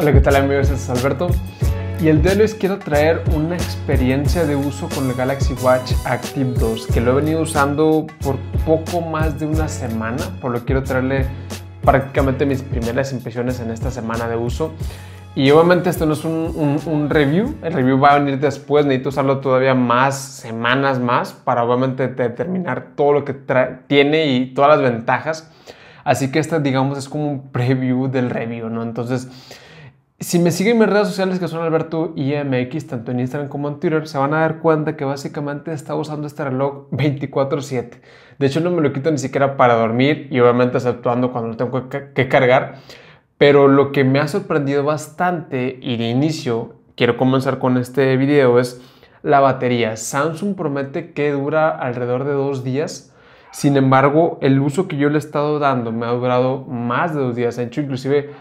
Hola, ¿qué tal amigos? Este es Alberto. Y el día de hoy les quiero traer una experiencia de uso con el Galaxy Watch Active 2, que lo he venido usando por poco más de una semana, por lo que quiero traerle prácticamente mis primeras impresiones en esta semana de uso. Y obviamente esto no es un, un review, el review va a venir después, necesito usarlo todavía más semanas más para obviamente determinar todo lo que tiene y todas las ventajas. Así que esta digamos es como un preview del review, ¿no? Entonces si me siguen mis redes sociales que son Alberto IMX, tanto en Instagram como en Twitter, se van a dar cuenta que básicamente estaba usando este reloj 24/7. De hecho, no me lo quito ni siquiera para dormir y obviamente exceptuando cuando lo tengo que cargar. Pero lo que me ha sorprendido bastante y de inicio, quiero comenzar con este video, es la batería. Samsung promete que dura alrededor de dos días. Sin embargo, el uso que yo le he estado dando me ha durado más de dos días. De hecho, inclusive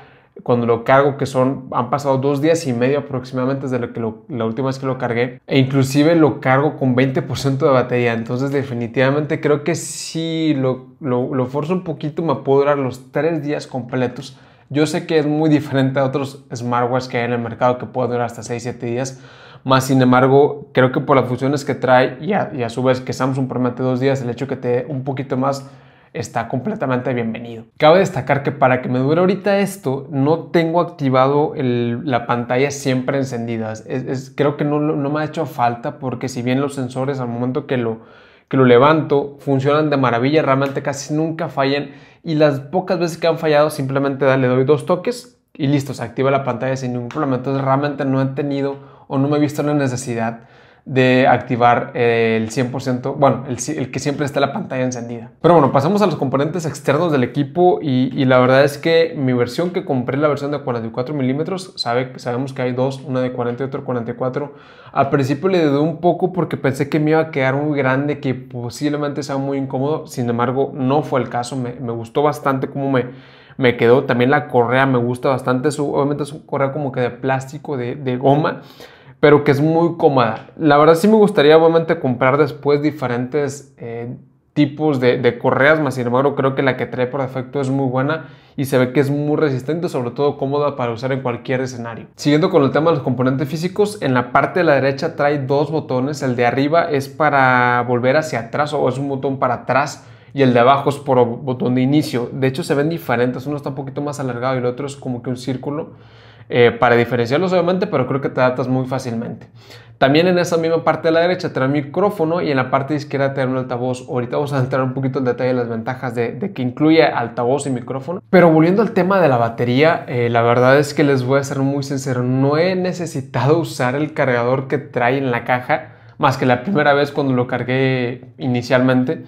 cuando lo cargo, que son, han pasado dos días y medio aproximadamente desde lo que la última vez que lo cargué, e inclusive lo cargo con 20% de batería, entonces definitivamente creo que si lo, lo, lo forzo un poquito me puedo durar los tres días completos. Yo sé que es muy diferente a otros smartwatches que hay en el mercado que pueden durar hasta 6-7 días, más sin embargo, creo que por las funciones que trae y a, y a, su vez que Samsung promete dos días, el hecho que te dé un poquito más está completamente bienvenido. Cabe destacar que para que me dure ahorita esto, no tengo activado la pantalla siempre encendida. Es, creo que no, no me ha hecho falta porque si bien los sensores al momento que lo, que lo levanto funcionan de maravilla, realmente casi nunca fallan y las pocas veces que han fallado simplemente le doy dos toques y listo, se activa la pantalla sin ningún problema. Entonces realmente no he tenido o no me he visto la necesidad de activar el 100%, bueno, el, que siempre está la pantalla encendida. Pero bueno, pasamos a los componentes externos del equipo y, la verdad es que mi versión que compré, la versión de 44 milímetros, sabemos que hay dos, una de 40 y otra de 44. Al principio le dudé un poco porque pensé que me iba a quedar muy grande, que posiblemente sea muy incómodo, sin embargo no fue el caso, me, gustó bastante cómo me, me quedó. También la correa me gusta bastante, obviamente es un correa como que de plástico, de, de goma pero que es muy cómoda. La verdad sí me gustaría obviamente comprar después diferentes eh, tipos de, de, correas, más sin embargo creo que la que trae por defecto es muy buena y se ve que es muy resistente, sobre todo cómoda para usar en cualquier escenario. Siguiendo con el tema de los componentes físicos, en la parte de la derecha trae dos botones, el de arriba es para volver hacia atrás o es un botón para atrás y el de abajo es por botón de inicio. De hecho se ven diferentes, uno está un poquito más alargado y el otro es como que un círculo eh, para diferenciarlos obviamente, pero creo que te adaptas muy fácilmente. También en esa misma parte de la derecha trae micrófono y en la parte izquierda trae un altavoz. Ahorita vamos a entrar un poquito en detalle las ventajas de, que incluye altavoz y micrófono. Pero volviendo al tema de la batería, eh, la verdad es que les voy a ser muy sincero, no he necesitado usar el cargador que trae en la caja, más que la primera vez cuando lo cargué inicialmente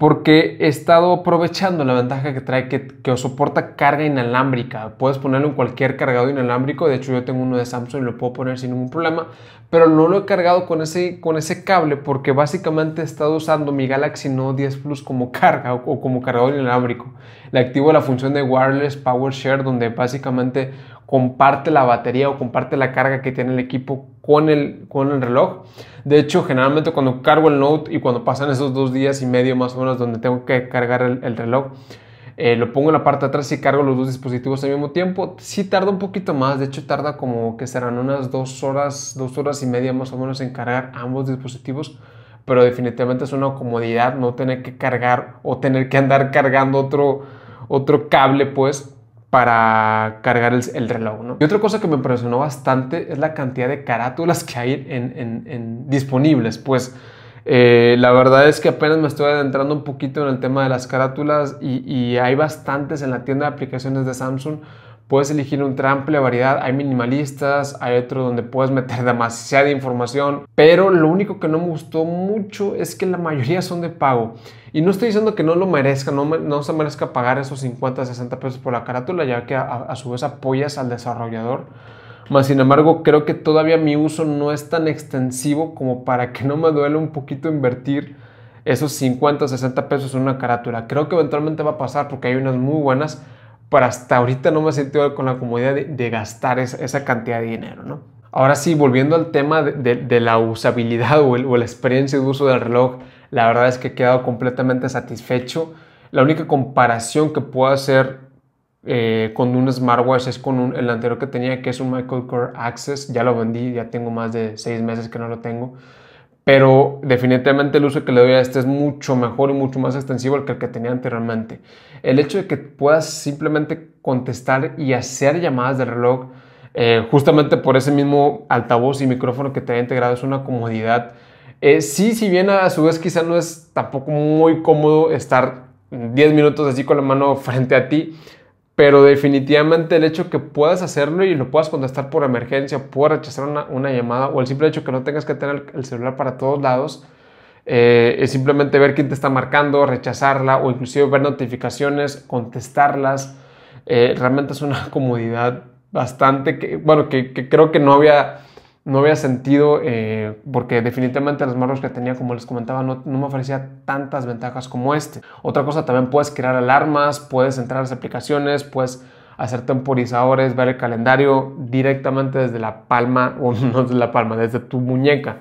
porque he estado aprovechando la ventaja que trae que, soporta carga inalámbrica. Puedes ponerlo en cualquier cargador inalámbrico. De hecho, yo tengo uno de Samsung y lo puedo poner sin ningún problema. Pero no lo he cargado con ese, cable porque básicamente he estado usando mi Galaxy Note 10 Plus como carga o, o como cargador inalámbrico. Le activo la función de Wireless Power Share donde básicamente comparte la batería o comparte la carga que tiene el equipo con el, con el reloj. De hecho, generalmente cuando cargo el Note y cuando pasan esos dos días y medio más o menos donde tengo que cargar el, reloj, eh, lo pongo en la parte de atrás y cargo los dos dispositivos al mismo tiempo. Sí tarda un poquito más, de hecho tarda como que serán unas dos horas, dos horas y media más o menos en cargar ambos dispositivos, pero definitivamente es una comodidad no tener que cargar o tener que andar cargando otro, otro cable pues para cargar el, reloj. Y otra cosa que me impresionó bastante es la cantidad de carátulas que hay en, disponibles. Pues eh, la verdad es que apenas me estoy adentrando un poquito en el tema de las carátulas y hay bastantes en la tienda de aplicaciones de Samsung Puedes elegir un trample variedad, hay minimalistas, hay otros donde puedes meter demasiada información, pero lo único que no me gustó mucho es que la mayoría son de pago. Y no estoy diciendo que no lo merezca, no, no se merezca pagar esos 50, 60 pesos por la carátula, ya que a, su vez apoyas al desarrollador. Mas, sin embargo, creo que todavía mi uso no es tan extensivo como para que no me duele un poquito invertir esos 50, 60 pesos en una carátula. Creo que eventualmente va a pasar porque hay unas muy buenas pero hasta ahorita no me he sentido con la comodidad de, gastar esa, cantidad de dinero, ¿no? Ahora sí, volviendo al tema de, la usabilidad o, la experiencia de uso del reloj, la verdad es que he quedado completamente satisfecho. La única comparación que puedo hacer eh, con un smartwatch es con el anterior que tenía, que es un Michael Core Access. Ya lo vendí, ya tengo más de seis meses que no lo tengo pero definitivamente el uso que le doy a este es mucho mejor y mucho más extensivo al que el que tenía anteriormente. El hecho de que puedas simplemente contestar y hacer llamadas de reloj eh, justamente por ese mismo altavoz y micrófono que te ha integrado es una comodidad. Eh, sí, si bien a su vez quizá no es tampoco muy cómodo estar 10 minutos así con la mano frente a ti, pero definitivamente el hecho que puedas hacerlo y lo puedas contestar por emergencia, puedas rechazar una, llamada o el simple hecho que no tengas que tener el celular para todos lados, eh, es simplemente ver quién te está marcando, rechazarla o inclusive ver notificaciones, contestarlas, eh, realmente es una comodidad bastante, que, bueno, que, que creo que no había no había sentido, eh, porque definitivamente los marcos que tenía, como les comentaba, no, no, me ofrecía tantas ventajas como este. Otra cosa, también puedes crear alarmas, puedes entrar a las aplicaciones, puedes hacer temporizadores, ver el calendario directamente desde la palma, o no desde la palma, desde tu muñeca.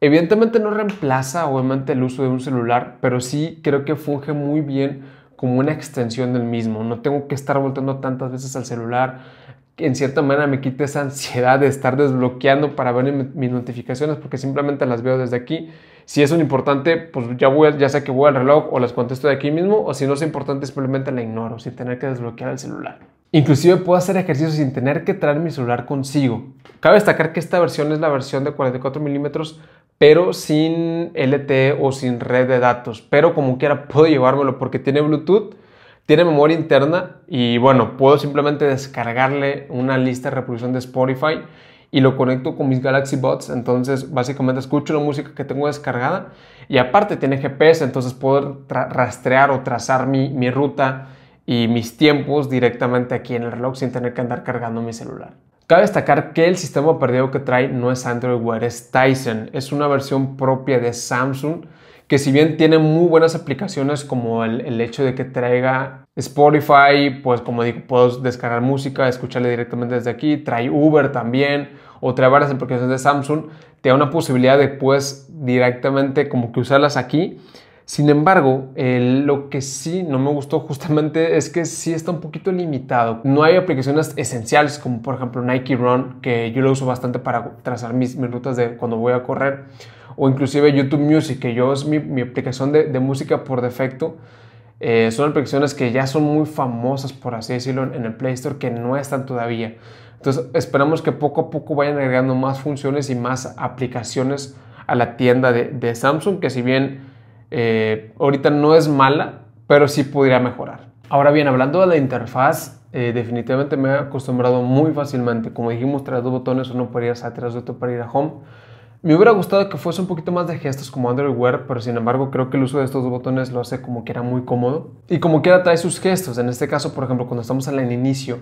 Evidentemente no reemplaza obviamente el uso de un celular, pero sí creo que funge muy bien como una extensión del mismo. No tengo que estar volteando tantas veces al celular en cierta manera me quite esa ansiedad de estar desbloqueando para ver mis notificaciones porque simplemente las veo desde aquí. Si es un importante, pues ya, voy, ya sé que voy al reloj o las contesto de aquí mismo o si no es importante simplemente la ignoro sin tener que desbloquear el celular. Inclusive puedo hacer ejercicio sin tener que traer mi celular consigo. Cabe destacar que esta versión es la versión de 44 milímetros pero sin LTE o sin red de datos. Pero como quiera puedo llevármelo porque tiene Bluetooth tiene memoria interna y bueno, puedo simplemente descargarle una lista de reproducción de Spotify y lo conecto con mis Galaxy Bots, entonces básicamente escucho la música que tengo descargada y aparte tiene GPS, entonces puedo rastrear o trazar mi, ruta y mis tiempos directamente aquí en el reloj sin tener que andar cargando mi celular. Cabe destacar que el sistema operativo que trae no es Android Wear, es Tizen, es una versión propia de Samsung que si bien tiene muy buenas aplicaciones como el, hecho de que traiga Spotify, pues como digo, puedo descargar música, escucharle directamente desde aquí, trae Uber también, o trae varias aplicaciones de Samsung, te da una posibilidad de pues directamente como que usarlas aquí sin embargo, lo que sí no me gustó justamente es que sí está un poquito limitado. No hay aplicaciones esenciales como por ejemplo Nike Run, que yo lo uso bastante para trazar mis, rutas de cuando voy a correr, o inclusive YouTube Music, que yo es mi, aplicación de, música por defecto. Eh, son aplicaciones que ya son muy famosas, por así decirlo, en, el Play Store, que no están todavía. Entonces esperamos que poco a poco vayan agregando más funciones y más aplicaciones a la tienda de Samsung, que si bien eh, ahorita no es mala, pero sí podría mejorar. Ahora bien, hablando de la interfaz, eh, definitivamente me he acostumbrado muy fácilmente. Como dijimos, tras dos botones, uno para ir hacia atrás y otro para ir a home. Me hubiera gustado que fuese un poquito más de gestos como Android Wear, pero sin embargo creo que el uso de estos dos botones lo hace como que era muy cómodo. Y como quiera trae sus gestos. En este caso, por ejemplo, cuando estamos en el inicio,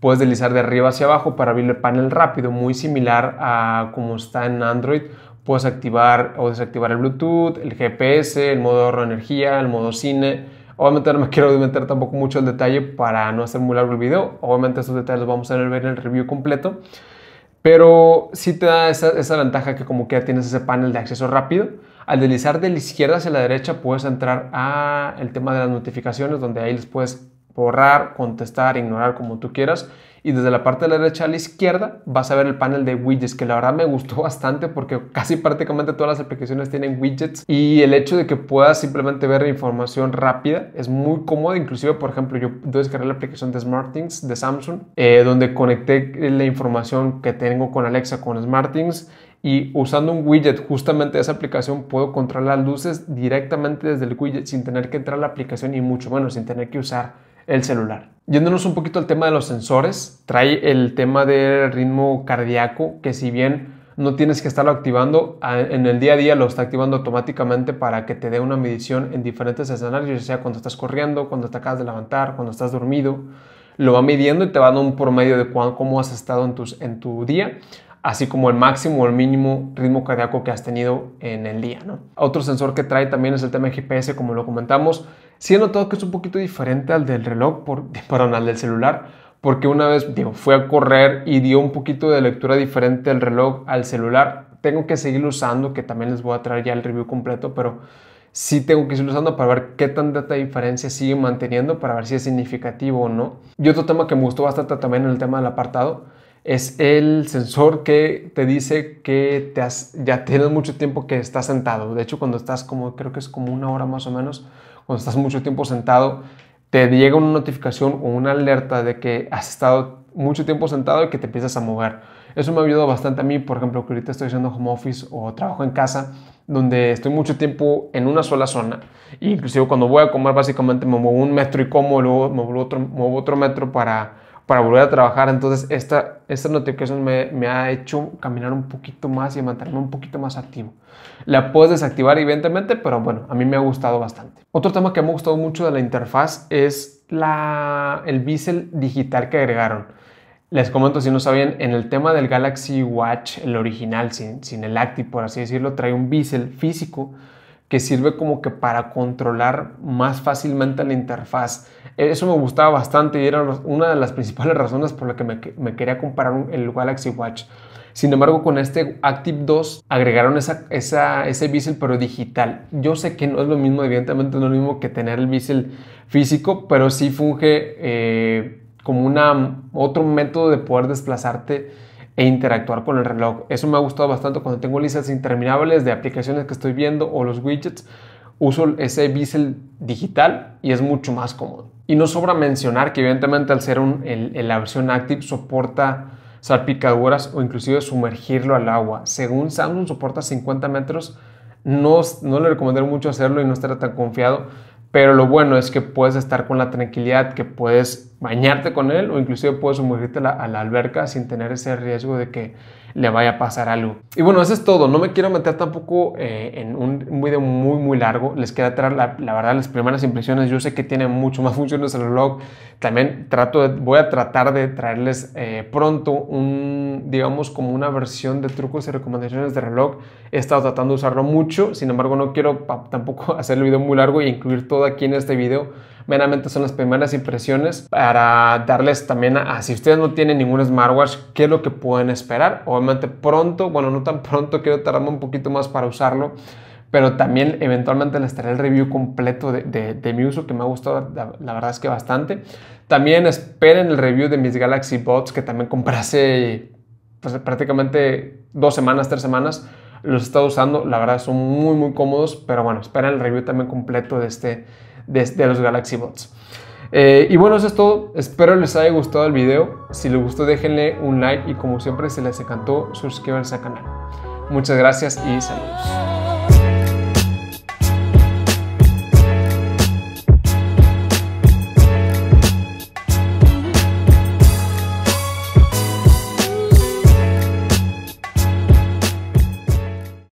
puedes deslizar de arriba hacia abajo para abrir el panel rápido, muy similar a como está en Android Puedes activar o desactivar el Bluetooth, el GPS, el modo ahorro de energía, el modo cine. Obviamente no me quiero meter tampoco mucho el detalle para no hacer muy largo el video. Obviamente estos detalles los vamos a ver en el review completo. Pero sí te da esa, esa ventaja que como que ya tienes ese panel de acceso rápido. Al deslizar de la izquierda hacia la derecha puedes entrar a el tema de las notificaciones donde ahí les puedes borrar, contestar, ignorar como tú quieras y desde la parte de la derecha a la izquierda vas a ver el panel de widgets que la verdad me gustó bastante porque casi prácticamente todas las aplicaciones tienen widgets y el hecho de que puedas simplemente ver información rápida es muy cómodo inclusive por ejemplo yo descargué la aplicación de SmartThings de Samsung eh, donde conecté la información que tengo con Alexa con SmartThings y usando un widget justamente de esa aplicación puedo controlar las luces directamente desde el widget sin tener que entrar a la aplicación y mucho menos sin tener que usar el celular. Yéndonos un poquito al tema de los sensores, trae el tema del ritmo cardíaco, que si bien no tienes que estarlo activando, en el día a día lo está activando automáticamente para que te dé una medición en diferentes escenarios, ya sea cuando estás corriendo, cuando te acabas de levantar, cuando estás dormido, lo va midiendo y te va dando un promedio de cómo has estado en, tus, en tu día así como el máximo o el mínimo ritmo cardíaco que has tenido en el día. Otro sensor que trae también es el tema de GPS, como lo comentamos. Sí he notado que es un poquito diferente al del reloj, por, perdón, al del celular, porque una vez, digo, a correr y dio un poquito de lectura diferente al reloj al celular. Tengo que seguir usando, que también les voy a traer ya el review completo, pero sí tengo que seguir usando para ver qué tanta diferencia sigue manteniendo, para ver si es significativo o no. Y otro tema que me gustó bastante también en el tema del apartado es el sensor que te dice que te has, ya tienes mucho tiempo que estás sentado. De hecho, cuando estás como, creo que es como una hora más o menos, cuando estás mucho tiempo sentado, te llega una notificación o una alerta de que has estado mucho tiempo sentado y que te empiezas a mover. Eso me ha ayudado bastante a mí, por ejemplo, que ahorita estoy haciendo home office o trabajo en casa, donde estoy mucho tiempo en una sola zona. E inclusive cuando voy a comer, básicamente me muevo un metro y como, luego me muevo otro, muevo otro metro para, volver a trabajar. Entonces, esta, notificación me, me ha hecho caminar un poquito más y mantenerme un poquito más activo. La puedes desactivar evidentemente, pero bueno, a mí me ha gustado bastante. Otro tema que me ha gustado mucho de la interfaz es la, el bisel digital que agregaron. Les comento si no sabían, en el tema del Galaxy Watch, el original, sin, sin el Active, por así decirlo, trae un bisel físico que sirve como que para controlar más fácilmente la interfaz. Eso me gustaba bastante y era una de las principales razones por la que me, quería comprar el Galaxy Watch. Sin embargo, con este Active 2 agregaron ese bisel pero digital. Yo sé que no es lo mismo, evidentemente no es lo mismo que tener el bisel físico, pero sí funge eh, como una, otro método de poder desplazarte e interactuar con el reloj. Eso me ha gustado bastante cuando tengo listas interminables de aplicaciones que estoy viendo o los widgets. Uso ese bisel digital y es mucho más cómodo. Y no sobra mencionar que evidentemente al ser un, el, la versión Active soporta salpicaduras o inclusive sumergirlo al agua. Según Samsung soporta 50 metros, no, le recomendaría mucho hacerlo y no estar tan confiado pero lo bueno es que puedes estar con la tranquilidad, que puedes bañarte con él o inclusive puedes sumergirte a la, a la alberca sin tener ese riesgo de que le vaya a pasar algo. Y bueno, eso es todo. No me quiero meter tampoco eh, en un, video muy, muy largo. Les queda traer la, verdad, las primeras impresiones. Yo sé que tiene mucho más funciones el reloj. También trato voy a tratar de traerles eh, pronto un, digamos, como una versión de trucos y recomendaciones de reloj. He estado tratando de usarlo mucho. Sin embargo, no quiero tampoco hacer el video muy largo e incluir todo aquí en este video meramente son las primeras impresiones para darles también a, si ustedes no tienen ningún smartwatch, qué es lo que pueden esperar. Obviamente pronto, bueno, no tan pronto, quiero tardarme un poquito más para usarlo pero también eventualmente les traeré el review completo de, de, mi uso que me ha gustado la, verdad es que bastante. También esperen el review de mis Galaxy Bots que también compré hace pues, prácticamente dos semanas, tres semanas. Los he estado usando, la verdad son muy muy cómodos, pero bueno, esperen el review también completo de este, de, los Galaxy Bots. Eh, y bueno, eso es todo. Espero les haya gustado el video. Si les gustó, déjenle un like y como siempre, si les encantó, suscríbanse al canal. Muchas gracias y saludos.